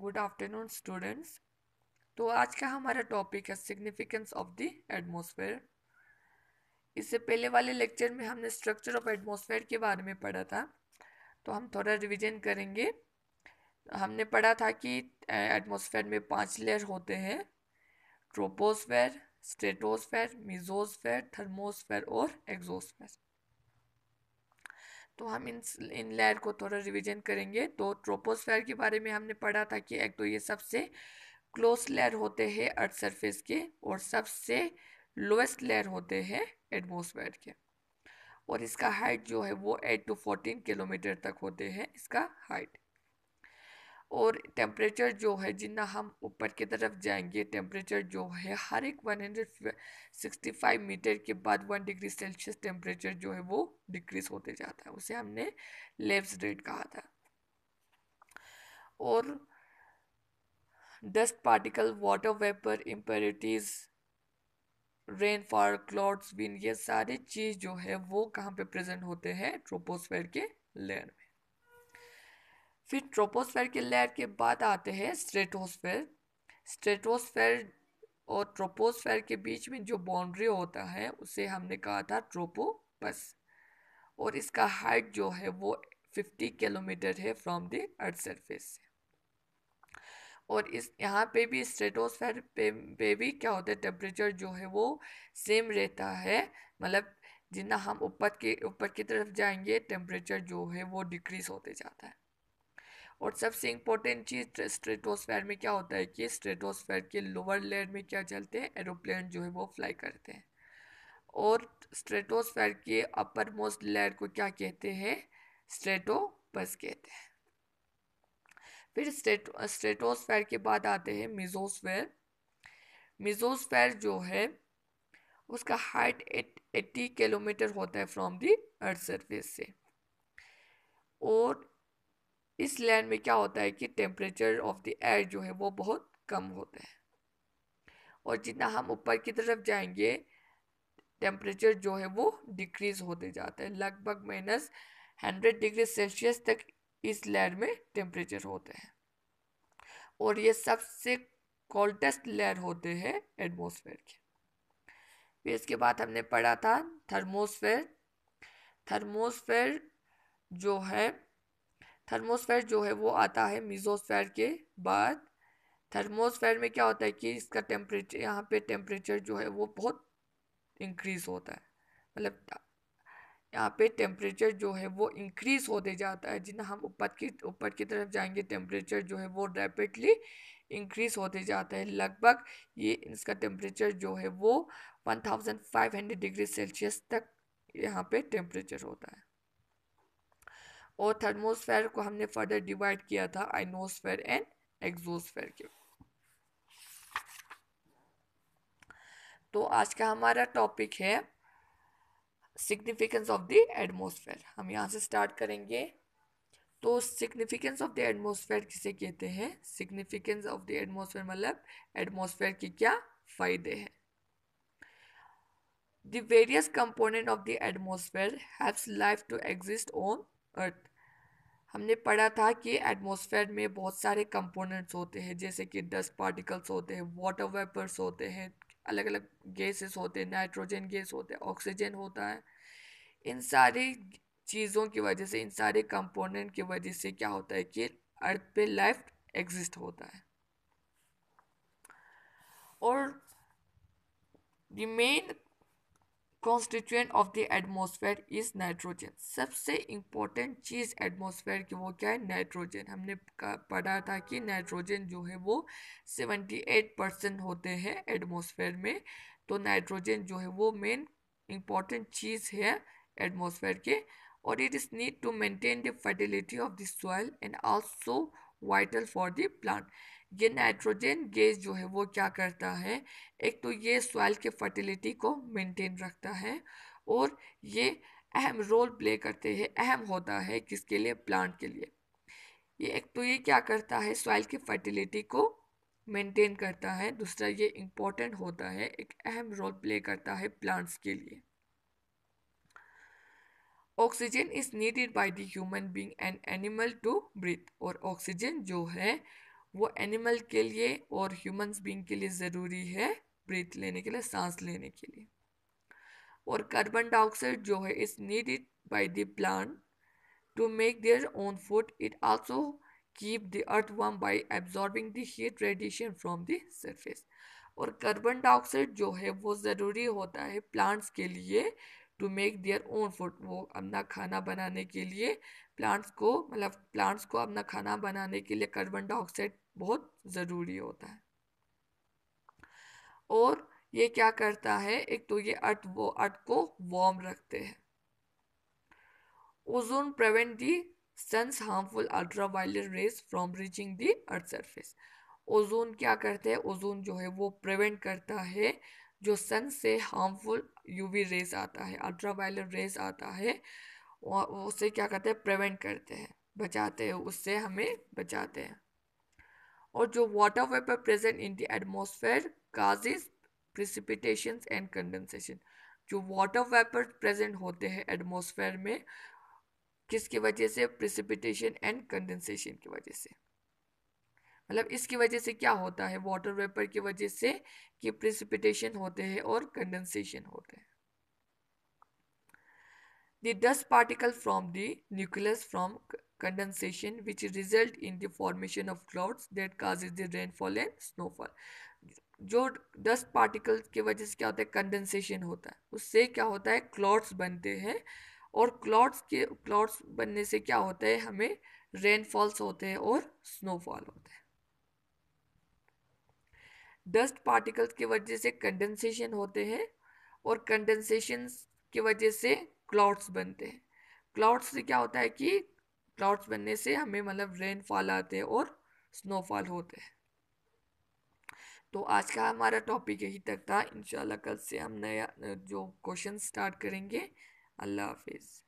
good afternoon students तो आज का हमारा टॉपिक है सिग्निफिकेंस ऑफ द एटमॉस्फेयर इससे पहले वाले लेक्चर में हमने स्ट्रक्चर ऑफ एटमॉस्फेयर के बारे में पढ़ा था तो हम थोड़ा रिवीजन करेंगे हमने पढ़ा था कि एटमॉस्फेयर में पांच लेयर होते हैं ट्रोपोस्फेयर स्टेटोस्फेयर मिजोस्फेयर थर्मोस्फेयर और एग्जोस्फेयर तो हम इन इन लेयर को थोड़ा रिवीजन करेंगे तो ट्रोपोस्फेयर के बारे में हमने पढ़ा था कि एक तो ये सबसे क्लोज लेयर होते हैं अर्थ सरफेस के और सबसे लोएस्ट लेयर होते हैं एटमोसफेयर के और इसका हाइट जो है वो एट टू फोर्टीन किलोमीटर तक होते हैं इसका हाइट और टेम्परेचर जो है जितना हम ऊपर की तरफ जाएंगे टेम्परेचर जो है हर एक 165 मीटर के बाद वन डिग्री सेल्सियस टेम्परेचर जो है वो डिक्रीज होते जाता है उसे हमने लेप्स रेट कहा था और dust particle water vapour impurities rainfall clouds wind ये सारे चीज़ जो है वो कहाँ पे प्रेजेंट होते हैं ट्रोपोस्फेयर के लेयर फिर ट्रोपोस्फेयर के लेयर के बाद आते हैं स्ट्रेटोस्फेयर स्ट्रेटोस्फेयर और ट्रोपोस्फेयर के बीच में जो बाउंड्री होता है उसे हमने कहा था ट्रोपोपस और इसका हाइट जो है वो फिफ्टी किलोमीटर है फ्रॉम द अर्थ सरफेस और इस यहाँ पे भी स्ट्रेटोस्फेयर पे, पे भी क्या होता है टेम्परेचर जो है वो सेम रहता है मतलब जितना हम ऊपर के ऊपर की तरफ जाएंगे टेम्परेचर जो है वो डिक्रीज होते जाता है और सबसे इम्पोर्टेंट चीज़ स्ट्रेटोस्फेयर में क्या होता है कि स्ट्रेटोस्फेयर के लोअर लेयर में क्या चलते हैं एरोप्लेन जो है वो फ्लाई करते हैं और स्ट्रेटोस्फेयर के अपर मोस्ट लेयर को क्या कहते हैं स्ट्रेटोपस कहते हैं फिर स्ट्रेटो स्ट्रेटोस्फेयर के बाद आते हैं मिजोस्फेयर मिजोस्फेयर जो है उसका हाइट एट एट्टी किलोमीटर होता है फ्रॉम दी अर्थ सरफेस से और इस लैंड में क्या होता है कि टेम्परेचर ऑफ द एयर जो है वो बहुत कम होता है और जितना हम ऊपर की तरफ जाएंगे टेम्परेचर जो है वो डिक्रीज होते जाता है लगभग माइनस हंड्रेड डिग्री सेल्सियस तक इस लेयर में टेम्परेचर होते हैं और ये सबसे कोल्डेस्ट लेयर होते हैं एटमोसफेयर के फिर इसके बाद हमने पढ़ा था थर्मोसफेयर थर्मोसफेयर जो है थर्मोस्फेयर जो है वो आता है मीजोस्फेयर के बाद थर्मोस्फेयर में क्या होता है कि इसका टेम्परेचर यहाँ पे टेम्परेचर जो है वो बहुत इंक्रीज होता है मतलब यहाँ पे टेम्परेचर जो है वो इंक्रीज होते जाता है जितना हम ऊपर की ऊपर की तरफ जाएंगे टेम्परेचर जो है वो रैपिडली इंक्रीज होते जाता है लगभग ये इसका टेम्परेचर जो है वो हंड्रेड डिग्री सेल्सियस तक यहाँ पे टेम्परेचर होता है और थर्मोस्फेयर को हमने फर्दर डिवाइड किया था आइनोस्फेयर एंड एक्सोस्फेयर के तो आज का हमारा टॉपिक है सिग्निफिकेंस ऑफ द एटमोसफेयर हम यहाँ से स्टार्ट करेंगे तो सिग्निफिकेंस ऑफ द एटमोसफेयर किसे कहते हैं सिग्निफिकेंस ऑफ द एटमोसफेयर मतलब एटमोसफेयर के क्या फ़ायदे हैं the various component of the atmosphere haves life to exist on earth हमने पढ़ा था कि एटमॉस्फेयर में बहुत सारे कंपोनेंट्स होते हैं जैसे कि डस्ट पार्टिकल्स होते हैं वाटर वेपर्स होते हैं अलग अलग गैसेस होते हैं नाइट्रोजन गैस होते हैं ऑक्सीजन होता है इन सारी चीज़ों की वजह से इन सारे कंपोनेंट की वजह से क्या होता है कि अर्थ पे लाइफ एग्जिस्ट होता है और the main constituent of the atmosphere is nitrogen सबसे इम्पोर्टेंट चीज़ एटमोसफेयर की वो क्या है नाइट्रोजन हमने पढ़ा था कि नाइट्रोजन जो है वो सेवेंटी एट परसेंट होते हैं एटमोसफेयर में तो नाइट्रोजन जो है वो मेन इम्पॉर्टेंट चीज़ है एटमोसफेयर के और it is need to maintain the fertility of the soil and also vital for the plant ये नाइट्रोजन गैस जो है वो क्या करता है एक तो ये सॉइल के फर्टिलिटी को मेंटेन रखता है और ये अहम रोल प्ले करते हैं अहम होता है किसके लिए प्लांट के लिए ये एक तो ये क्या करता है सॉइल की फर्टिलिटी को मेंटेन करता है दूसरा ये इम्पोर्टेंट होता है एक अहम रोल प्ले करता है प्लांट्स के लिए oxygen is needed by the human being and animal to breathe और ऑक्सीजन जो है वो एनिमल के लिए और ह्यूमन बींग के लिए ज़रूरी है ब्रीथ लेने के लिए सांस लेने के लिए और कार्बन डाइऑक्साइड जो है is needed by the plant to make their own food it also keep the earth warm by absorbing the heat radiation from the surface और कार्बन डाइऑक्साइड जो है वो ज़रूरी होता है प्लांट्स के लिए to make their own food वो अपना खाना बनाने के लिए प्लांट्स को मतलब प्लांट्स को अपना खाना बनाने के लिए कार्बन डाइऑक्साइड बहुत ज़रूरी होता है और ये क्या करता है एक तो ये अर्थ वो अर्थ को वार्म रखते हैं ozone prevent the sun's harmful ultra violet rays from reaching the earth surface ozone क्या करते हैं ओजोन जो है वो प्रिवेंट करता है जो सन से हार्मफुल यूवी रेज आता है अल्ट्रावायलेट रेज आता है उससे क्या करते हैं प्रिवेंट करते हैं बचाते हैं उससे हमें बचाते हैं और जो water vapour present in the atmosphere causes precipitation and condensation जो वाटर वेपर प्रेजेंट होते हैं एटमोसफेयर में किसकी वजह से प्रिसिपिटेशन एंड कंडेंसेशन की वजह से मतलब इसकी वजह से क्या होता है वाटर वेपर की वजह से कि प्रिसिपिटेशन होते हैं और कंडेंसेशन होते हैं the dust particle from the nucleus from condensation which result in the formation of clouds that causes the rainfall and snowfall जो dust particles की वजह से क्या होता है condensation होता है उससे क्या होता है clouds बनते हैं और clouds के clouds बनने से क्या होता है हमें rainfalls होते हैं और snowfall होते हैं डस्ट पार्टिकल्स की वजह से कंडेंसेशन होते हैं और कंडेंसेशन की वजह से क्लाउड्स बनते हैं क्लाउड्स से क्या होता है कि क्लाउड्स बनने से हमें मतलब रेनफॉल आते हैं और स्नोफॉल होते हैं तो आज का हमारा टॉपिक यही तक था इंशाल्लाह कल से हम नया जो क्वेश्चन स्टार्ट करेंगे अल्लाह हाफिज़